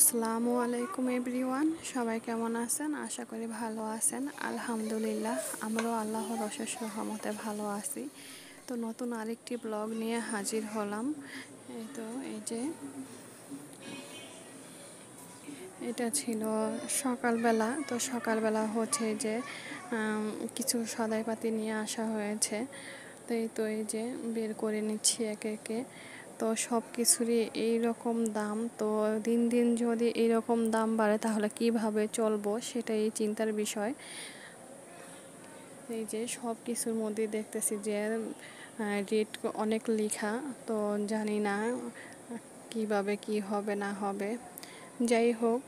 আসসালামু আলাইকুম এভরিওয়ান সবাই কেমন আছেন আশা করি ভালো আছেন আলহামদুলিল্লাহ আমরাও আল্লাহর রসের সহমতে ভালো আছি তো নতুন আরেকটি ব্লগ নিয়ে হাজির হলাম এই তো এই যে এটা ছিল সকালবেলা তো সকালবেলা হচ্ছে যে কিছু সদাইপাতি নিয়ে আসা হয়েছে তো এই তো এই যে বের করে নিচ্ছি একে একে তো সব কিছুরই এই রকম দাম তো দিন দিন যদি এইরকম দাম বাড়ে তাহলে কিভাবে চলবো সেটাই চিন্তার বিষয় এই যে সব কিছুর মধ্যে দেখতেছি যে রেট অনেক লেখা তো জানি না কিভাবে কি হবে না হবে যাই হোক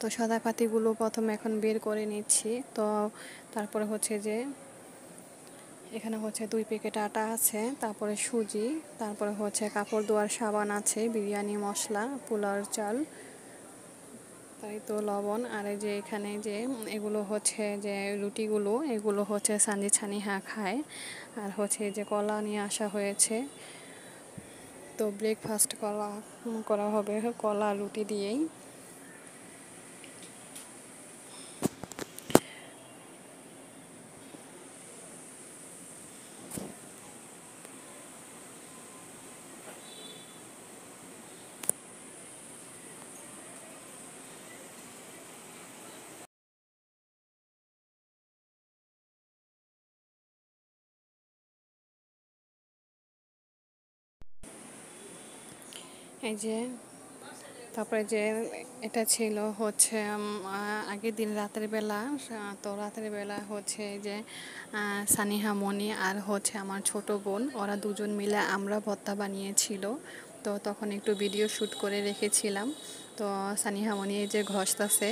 তো সাদা পাতিগুলো প্রথমে এখন বের করে নিচ্ছি তো তারপরে হচ্ছে যে এখানে হচ্ছে দুই প্যাকেট আটা আছে তারপরে সুজি তারপরে হচ্ছে কাপড় ধোয়ার সাবান আছে বিরিয়ানি মশলা পোলার চাল তাই তো লবণ আর যে এখানে যে এগুলো হচ্ছে যে রুটিগুলো এগুলো হচ্ছে সানজি ছানি হা খায় আর হচ্ছে যে কলা নিয়ে আসা হয়েছে তো ব্রেকফাস্ট করা করা হবে কলা রুটি দিয়েই এই যে তারপরে যে এটা ছিল হচ্ছে আগের দিন রাতের বেলা তো রাতের বেলা হচ্ছে যে সানিহা মনি আর হচ্ছে আমার ছোট বোন ওরা দুজন মিলে আমরা ভত্তা বানিয়েছিল তো তখন একটু ভিডিও শ্যুট করে রেখেছিলাম তো সানিহা মনি এই যে ঘষতাছে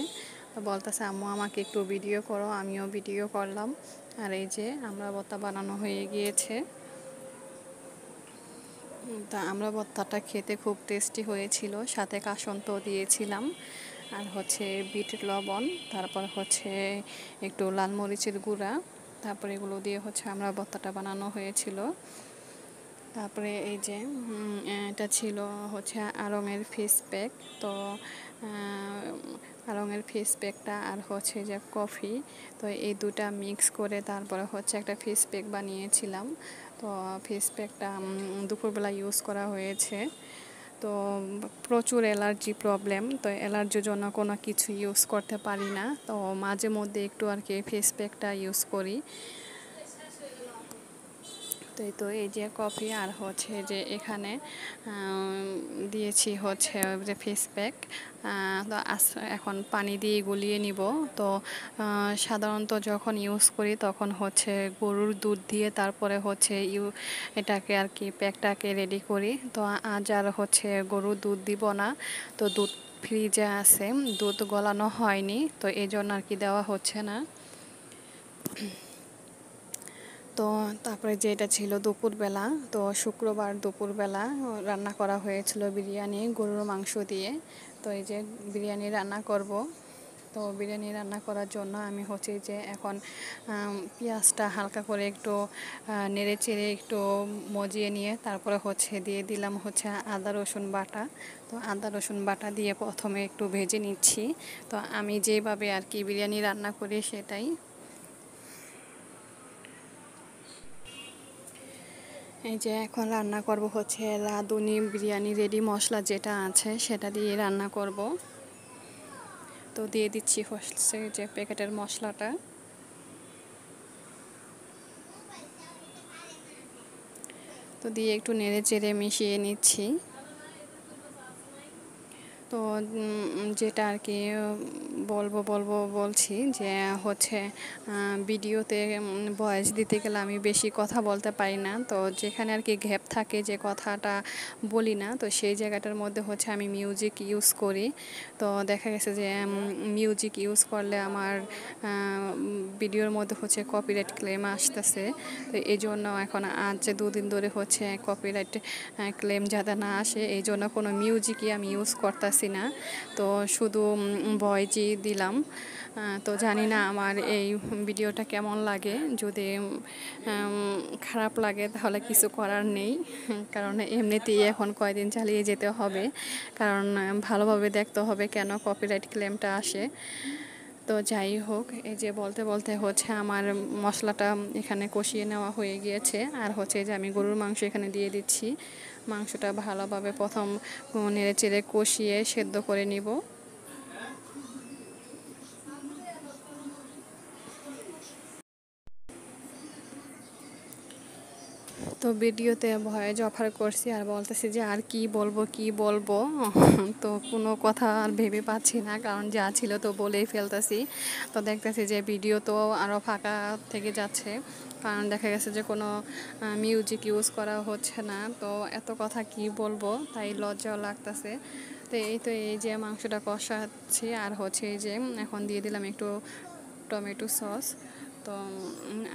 বলতেছে আম্মু আমাকে একটু ভিডিও করো আমিও ভিডিও করলাম আর এই যে আমরা ভত্তা বানানো হয়ে গিয়েছে তা আমরা ভর্তাটা খেতে খুব টেস্টি হয়েছিল সাথে কাসন্ত দিয়েছিলাম আর হচ্ছে বিট লবণ তারপর হচ্ছে একটু লাল মরিচের গুঁড়া তারপরে এগুলো দিয়ে হচ্ছে আমরা ভর্তাটা বানানো হয়েছিল তারপরে এই যে এটা ছিল হচ্ছে আরঙের ফেস প্যাক তো আরঙের ফেস প্যাকটা আর হচ্ছে যে কফি তো এই দুটা মিক্স করে তারপরে হচ্ছে একটা ফেস প্যাক বানিয়েছিলাম তো ফেস প্যাকটা দুপুরবেলা ইউজ করা হয়েছে তো প্রচুর অ্যালার্জি প্রবলেম তো অ্যালার্জির জন্য কোনো কিছু ইউজ করতে পারি না তো মাঝে মধ্যে একটু আর কি ফেস প্যাকটা ইউজ করি তো এই তো এই যে কফি আর হচ্ছে যে এখানে দিয়েছি হচ্ছে যে ফেস প্যাক তো এখন পানি দিয়ে গুলিয়ে নিব তো সাধারণত যখন ইউজ করি তখন হচ্ছে গরুর দুধ দিয়ে তারপরে হচ্ছে ইউ এটাকে আর কি প্যাকটাকে রেডি করি তো আজ আর হচ্ছে গরুর দুধ দিব না তো দুধ ফ্রিজে আছে দুধ গলানো হয়নি তো এই জন্য আর কি দেওয়া হচ্ছে না তো তারপরে যে এটা ছিল দুপুরবেলা তো শুক্রবার দুপুরবেলা রান্না করা হয়েছিল বিরিয়ানি গরুর মাংস দিয়ে তো এই যে বিরিয়ানি রান্না করব তো বিরিয়ানি রান্না করার জন্য আমি হচ্ছে যে এখন পেঁয়াজটা হালকা করে একটু নেড়ে চেড়ে একটু মজিয়ে নিয়ে তারপরে হচ্ছে দিয়ে দিলাম হচ্ছে আদা রসুন বাটা তো আদা রসুন বাটা দিয়ে প্রথমে একটু ভেজে নিচ্ছি তো আমি যেভাবে আর কি বিরিয়ানি রান্না করি সেটাই এই যে এখন রান্না করব হচ্ছে রাঁধুনি বিরিয়ানি রেডি মশলা যেটা আছে সেটা দিয়ে রান্না করব তো দিয়ে দিচ্ছি হচ্ছে যে প্যাকেটের মশলাটা তো দিয়ে একটু নেড়ে চেড়ে মিশিয়ে নিচ্ছি তো যেটা আর কি বলবো বলবো বলছি যে হচ্ছে ভিডিওতে বয়স দিতে গেলে আমি বেশি কথা বলতে পারি না তো যেখানে আর কি ঘ্যাপ থাকে যে কথাটা বলি না তো সেই জায়গাটার মধ্যে হচ্ছে আমি মিউজিক ইউজ করি তো দেখা গেছে যে মিউজিক ইউজ করলে আমার ভিডিওর মধ্যে হচ্ছে কপিরাইট ক্লেম আসতেছে তো এই জন্য এখন আজ যে দুদিন ধরে হচ্ছে কপিরাইট ক্লেম যাতে না আসে এই জন্য কোনো মিউজিকই আমি ইউজ করতেছি পারছি না তো শুধু বয়জি দিলাম তো জানি না আমার এই ভিডিওটা কেমন লাগে যদি খারাপ লাগে তাহলে কিছু করার নেই কারণ এমনিতেই এখন কয়দিন চালিয়ে যেতে হবে কারণ ভালোভাবে দেখতে হবে কেন কপিরাইট ক্লেমটা আসে তো যাই হোক এই যে বলতে বলতে হচ্ছে আমার মশলাটা এখানে কষিয়ে নেওয়া হয়ে গিয়েছে আর হচ্ছে যে আমি গরুর মাংস এখানে দিয়ে দিচ্ছি মাংসটা ভালোভাবে প্রথম নেড়ে চেড়ে কষিয়ে সেদ্ধ করে নিব তো ভিডিওতে ভয়ে অফার করছি আর বলতেছি যে আর কি বলবো কি বলবো তো কোনো কথা আর ভেবে পাচ্ছি না কারণ যা ছিল তো বলেই ফেলতেছি তো দেখতেছি যে ভিডিও তো আরও ফাঁকা থেকে যাচ্ছে কারণ দেখা গেছে যে কোনো মিউজিক ইউজ করা হচ্ছে না তো এত কথা কি বলবো তাই লজ্জাও লাগতেছে তো এই তো এই যে মাংসটা কষাচ্ছি আর হচ্ছে এই যে এখন দিয়ে দিলাম একটু টমেটো সস তো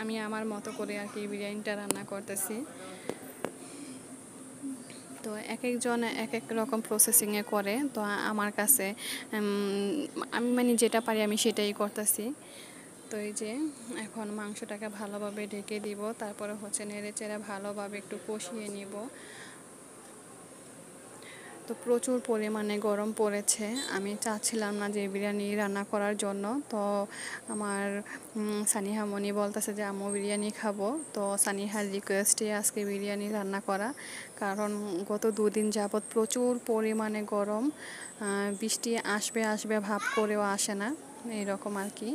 আমি আমার মতো করে আর কি বিরিয়ানিটা রান্না করতেছি তো এক একজন এক এক রকম প্রসেসিংয়ে করে তো আমার কাছে আমি মানে যেটা পারি আমি সেটাই করতেছি তো এই যে এখন মাংসটাকে ভালোভাবে ঢেকে দিব তারপরে হচ্ছে নেড়ে চেড়ে ভালোভাবে একটু কষিয়ে নিব তো প্রচুর পরিমাণে গরম পড়েছে আমি চাচ্ছিলাম না যে বিরিয়ানি রান্না করার জন্য তো আমার সানিহা মনি বলতেছে যে আমিও বিরিয়ানি খাবো তো সানিহার রিকোয়েস্টে আজকে বিরিয়ানি রান্না করা কারণ গত দুদিন যাবৎ প্রচুর পরিমাণে গরম বৃষ্টি আসবে আসবে ভাব করেও আসে না এইরকম আর কি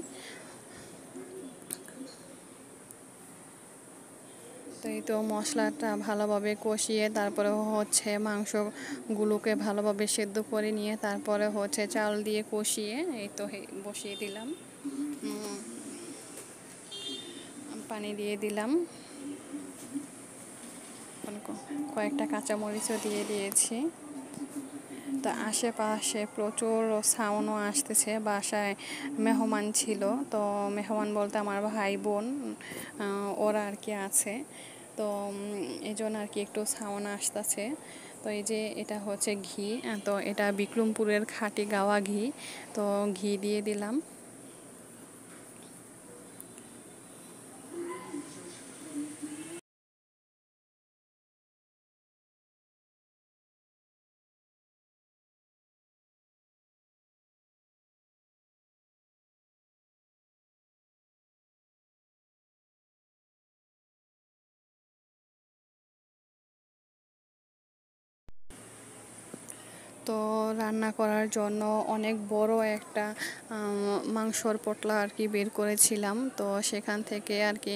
তো এই তো মশলাটা ভালোভাবে কষিয়ে তারপরে হচ্ছে মাংসগুলোকে ভালোভাবে সেদ্ধ করে নিয়ে তারপরে হচ্ছে চাল দিয়ে কষিয়ে এই তো বসিয়ে দিলাম পানি দিয়ে দিলাম কয়েকটা কাঁচামরিচও দিয়ে দিয়েছি তো আশেপাশে প্রচুর সাউনও আসতেছে বাসায় মেহমান ছিল তো মেহমান বলতে আমার ভাই বোন ওরা আর কি আছে তো এই জন্য আর কি একটু সাউন আসতেছে তো এই যে এটা হচ্ছে ঘি তো এটা বিক্রমপুরের খাঁটি গাওয়া ঘি তো ঘি দিয়ে দিলাম তো রান্না করার জন্য অনেক বড় একটা মাংসর পটলা আর কি বের করেছিলাম তো সেখান থেকে আর কি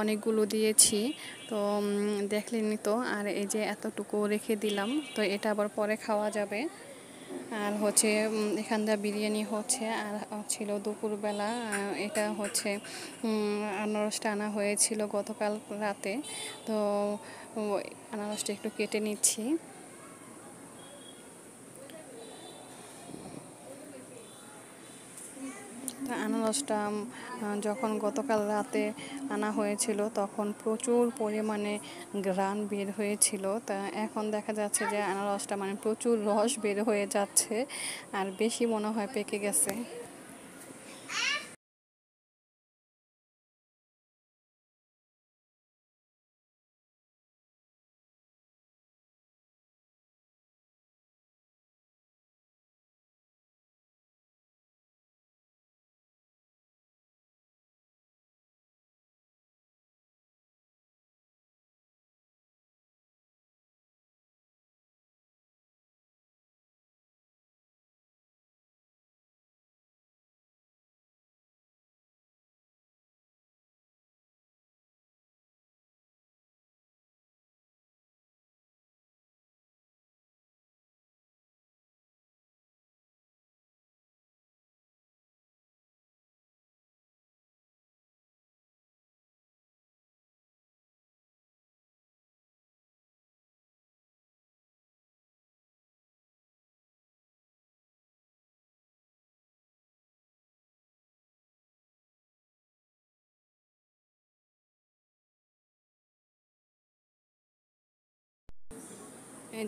অনেকগুলো দিয়েছি তো দেখলেনি তো আর এই যে এতটুকু রেখে দিলাম তো এটা আবার পরে খাওয়া যাবে আর হচ্ছে এখান দিয়ে বিরিয়ানি হচ্ছে আর ছিল দুপুরবেলা এটা হচ্ছে আনারসটা আনা হয়েছিল গতকাল রাতে তো আনারসটা একটু কেটে নিচ্ছি আনারসটা যখন গতকাল রাতে আনা হয়েছিল তখন প্রচুর পরিমাণে গ্রান বের হয়েছিল তা এখন দেখা যাচ্ছে যে আনারসটা মানে প্রচুর রস বের হয়ে যাচ্ছে আর বেশি মনে হয় পেকে গেছে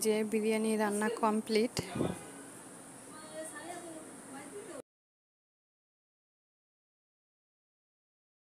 যে বিরিয়ানি রান্না কমপ্লিট